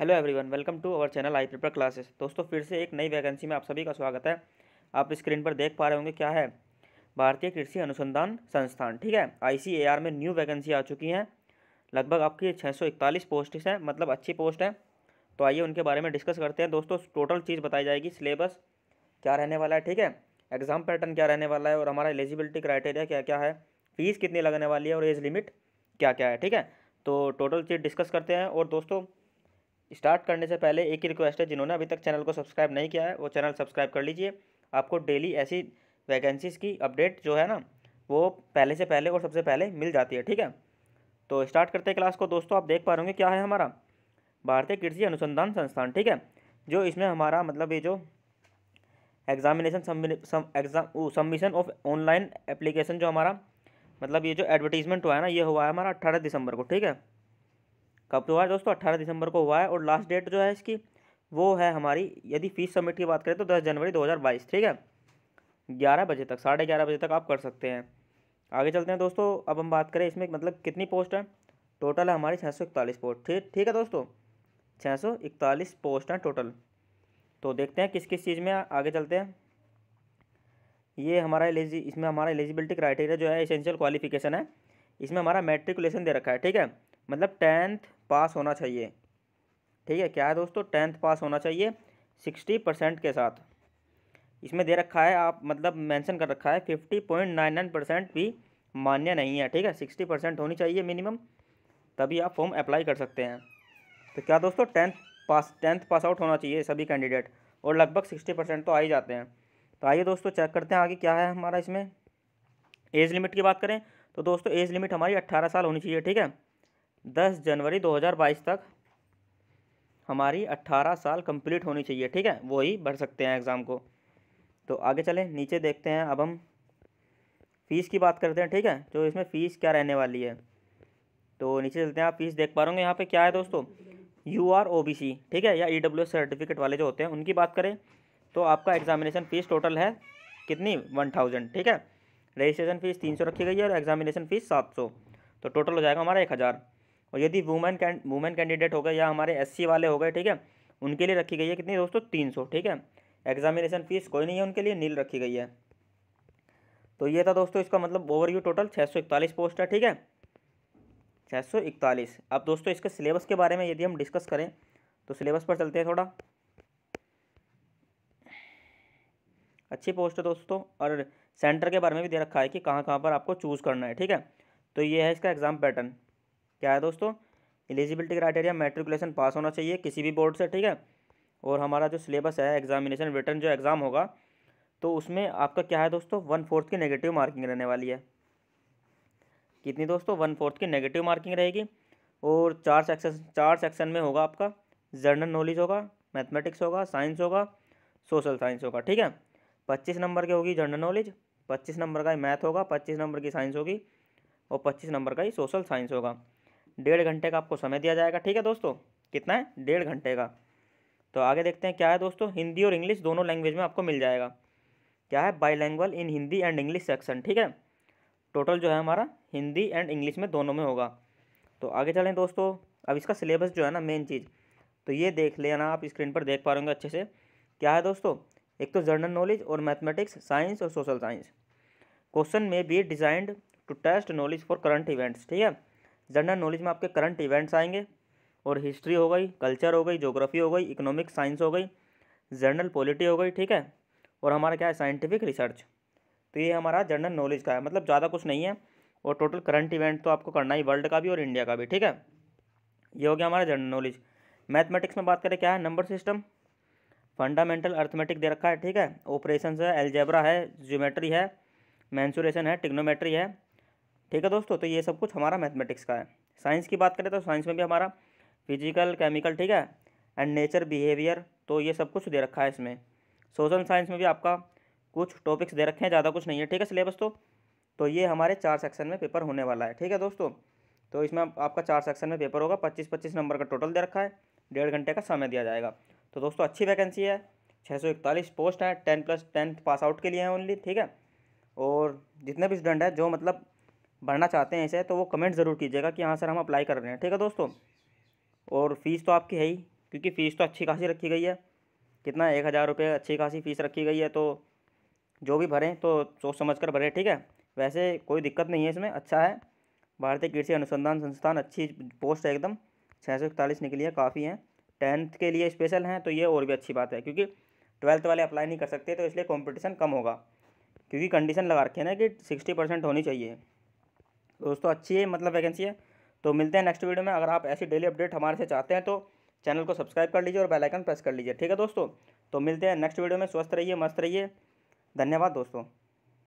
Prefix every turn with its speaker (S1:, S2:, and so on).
S1: hello everyone welcome to our channel I prepare classes दोस्तों फिर से एक नई वैकेंसी में आप सभी का स्वागत है आप स्क्रीन पर देख पा रहे होंगे क्या है भारतीय कृषि अनुसंधान संस्थान ठीक है आई में न्यू वैकेंसी आ चुकी हैं लगभग आपकी इकतालीस पोस्ट हैं मतलब अच्छी पोस्ट हैं तो आइए उनके बारे में डिस्कस करते हैं दोस्तों टोटल चीज़ बताई जाएगी सिलेबस क्या रहने वाला है ठीक है एग्ज़ाम पैटर्न क्या रहने वाला है और हमारा एलिजिबिलिटी क्राइटेरिया क्या क्या है फ़ीस कितनी लगने वाली है और एज लिमिट क्या क्या है ठीक है तो टोटल चीज़ डिस्कस करते हैं और दोस्तों स्टार्ट करने से पहले एक ही रिक्वेस्ट है जिन्होंने अभी तक चैनल को सब्सक्राइब नहीं किया है वो चैनल सब्सक्राइब कर लीजिए आपको डेली ऐसी वैकेंसीज़ की अपडेट जो है ना वो पहले से पहले और सबसे पहले मिल जाती है ठीक है तो स्टार्ट करते हैं क्लास को दोस्तों आप देख पा रहे होंगे क्या है हमारा भारतीय कृषि अनुसंधान संस्थान ठीक है जो इसमें हमारा मतलब ये जो examination exam submission of online application जो हमारा मतलब ये जो एडवर्टीजमेंट हुआ है ना ये हुआ है हमारा अट्ठारह दिसंबर को ठीक है कब तो हुआ है दोस्तों अट्ठारह दिसंबर को हुआ है और लास्ट डेट जो है इसकी वो है हमारी यदि फीस सबमिट की बात करें तो दस जनवरी दो हज़ार बाईस ठीक है ग्यारह बजे तक साढ़े ग्यारह बजे तक आप कर सकते हैं आगे चलते हैं दोस्तों अब हम बात करें इसमें मतलब कितनी पोस्ट है टोटल है हमारी छः सौ इकतालीस पोस्ट ठीक ठीक है दोस्तों छः सौ इकतालीस पोस्ट हैं टोटल तो देखते हैं किस किस चीज़ में आगे चलते हैं ये हमारा एलिजी इसमें हमारा एलिजिबिलिटी क्राइटेरिया जो है एसेंशियल क्वालिफिकेशन है इसमें हमारा मेट्रिकुलेशन दे रखा है ठीक है मतलब टेंथ पास होना चाहिए ठीक है क्या है दोस्तों टेंथ पास होना चाहिए सिक्सटी परसेंट के साथ इसमें दे रखा है आप मतलब मेंशन कर रखा है fifty point nine nine percent भी मान्य नहीं है ठीक है सिक्सटी परसेंट होनी चाहिए मिनिमम तभी आप फॉर्म अप्लाई कर सकते हैं तो क्या दोस्तों tenth pass tenth pass out होना चाहिए सभी कैंडिडेट और लगभग सिक्सटी परसेंट तो आ ही जाते हैं तो आइए दोस्तों चेक करते हैं आगे क्या है हमारा इसमें एज लिमिट की बात करें तो दोस्तों एज लिमिट हमारी अट्ठारह साल होनी चाहिए ठीक है दस जनवरी दो हज़ार बाईस तक हमारी अट्ठारह साल कंप्लीट होनी चाहिए ठीक है वही भर सकते हैं एग्ज़ाम को तो आगे चलें नीचे देखते हैं अब हम फ़ीस की बात करते हैं ठीक है तो इसमें फ़ीस क्या रहने वाली है तो नीचे चलते हैं आप फ़ीस देख पा रहे यहाँ पर क्या है दोस्तों U R O B C ठीक है या ई डब्ल्यू एस सर्टिफिकेट वाले जो होते हैं उनकी बात करें तो आपका एग्जामिनेशन फ़ीस टोटल है कितनी वन थाउजेंड ठीक है रजिस्ट्रेशन फ़ीस तीन सौ रखी गई है और एग्जामिनेशन फ़ीस सात सौ तो टोटल हो जाएगा हमारा एक हज़ार और यदि वुमेन कैंड वुमेन कैंडिडेट हो गए या हमारे एस वाले हो गए ठीक है उनके लिए रखी गई है कितनी दोस्तों तीन सौ ठीक है एग्जामिनेशन फीस कोई नहीं है उनके लिए नील रखी गई है तो ये था दोस्तों इसका मतलब ओवरव्यू टोटल छः सौ इकतालीस पोस्ट है ठीक है छः सौ इकतालीस अब दोस्तों इसके सिलेबस के बारे में यदि हम डिस्कस करें तो सिलेबस पर चलते हैं थोड़ा अच्छी पोस्ट है दोस्तों और सेंटर के बारे में भी दे रखा है कि कहाँ कहाँ पर आपको चूज़ करना है ठीक है तो ये है इसका एग्ज़ाम पैटर्न क्या है दोस्तों एलिजिबिलिटी क्राइटेरिया मेट्रिकुलेशन पास होना चाहिए किसी भी बोर्ड से ठीक है और हमारा जो सिलेबस है एग्जामिनेशन रिटर्न जो एग्ज़ाम होगा तो उसमें आपका क्या है दोस्तों वन फोर्थ की नेगेटिव मार्किंग रहने वाली है कितनी दोस्तों वन फोर्थ की नेगेटिव मार्किंग रहेगी और चार सेक्शन चार सेक्शन में होगा आपका जनरल नॉलेज होगा मैथमेटिक्स होगा साइंस होगा सोशल साइंस होगा ठीक है पच्चीस नंबर की होगी जनरल नॉलेज पच्चीस नंबर का ही मैथ होगा पच्चीस नंबर की साइंस होगी और पच्चीस नंबर का ही सोशल साइंस होगा डेढ़ घंटे का आपको समय दिया जाएगा ठीक है दोस्तों कितना है डेढ़ घंटे का तो आगे देखते हैं क्या है दोस्तों हिंदी और इंग्लिश दोनों लैंग्वेज में आपको मिल जाएगा क्या है bilingual in Hindi and English section ठीक है टोटल जो है हमारा हिंदी एंड इंग्लिश में दोनों में होगा तो आगे चलें दोस्तों अब इसका सिलेबस जो है ना मेन चीज़ तो ये देख लेना आप स्क्रीन पर देख पा रहे अच्छे से क्या है दोस्तों एक तो जर्नल नॉलेज और मैथमेटिक्स साइंस और सोशल साइंस क्वेश्चन में be designed to test knowledge for current events ठीक है जनरल नॉलेज में आपके करंट इवेंट्स आएंगे और हिस्ट्री हो गई कल्चर हो गई जोग्राफी हो गई इकोनॉमिक साइंस हो गई जनरल पॉलिटी हो गई ठीक है और हमारा क्या है साइंटिफिक रिसर्च तो ये हमारा जनरल नॉलेज का है मतलब ज़्यादा कुछ नहीं है और टोटल करंट इवेंट तो आपको करना ही वर्ल्ड का भी और इंडिया का भी ठीक है ये हो गया हमारा जनरल नॉलेज मैथमेटिक्स में बात करें क्या है नंबर सिस्टम फंडामेंटल अर्थमेटिक दे रखा है ठीक है ऑपरेशन है एल्जेब्रा है ज्योमेट्री है मैंसुरेशन है टिग्नोमेट्री है ठीक है दोस्तों तो ये सब कुछ हमारा मैथमेटिक्स का है साइंस की बात करें तो साइंस में भी हमारा फिजिकल केमिकल ठीक है एंड नेचर बिहेवियर तो ये सब कुछ दे रखा है इसमें सोशल साइंस में भी आपका कुछ टॉपिक्स दे रखे हैं ज़्यादा कुछ नहीं है ठीक है सिलेबस तो तो ये हमारे चार सेक्शन में पेपर होने वाला है ठीक है दोस्तों तो इसमें आपका चार सेक्शन में पेपर होगा पच्चीस पच्चीस नंबर का टोटल दे रखा है डेढ़ घंटे का समय दिया जाएगा तो दोस्तों अच्छी वैकेंसी है छः सौ इकतालीस पोस्ट हैं ten plus tenth pass out के लिए हैं ओनली ठीक है और जितने भी स्टूडेंट हैं जो मतलब भरना चाहते हैं इसे तो वो कमेंट ज़रूर कीजिएगा कि हाँ सर हम अप्लाई कर रहे हैं ठीक है दोस्तों और फ़ीस तो आपकी है ही क्योंकि फ़ीस तो अच्छी खासी रखी गई है कितना एक हज़ार रुपये अच्छी खासी फ़ीस रखी गई है तो जो भी भरें तो सोच समझ कर भरें ठीक है वैसे कोई दिक्कत नहीं है इसमें अच्छा है भारतीय कृषि अनुसंधान संस्थान अच्छी पोस्ट है एकदम छः सौ इकतालीस निकली है काफ़ी हैं टेंथ के लिए स्पेशल हैं तो ये और भी अच्छी बात है क्योंकि ट्वेल्थ वाले अप्लाई नहीं कर सकते तो इसलिए कॉम्पिटिशन कम होगा क्योंकि कंडीशन लगा रखी है ना कि सिक्सटी परसेंट होनी चाहिए दोस्तों अच्छी है मतलब वैकेंसी है तो मिलते हैं नेक्स्ट वीडियो में अगर आप ऐसी डेली अपडेट हमारे से चाहते हैं तो चैनल को सब्सक्राइब कर लीजिए और बेल आइकन प्रेस कर लीजिए ठीक है दोस्तों तो मिलते हैं नेक्स्ट वीडियो में स्वस्थ रहिए मस्त रहिए धन्यवाद दोस्तों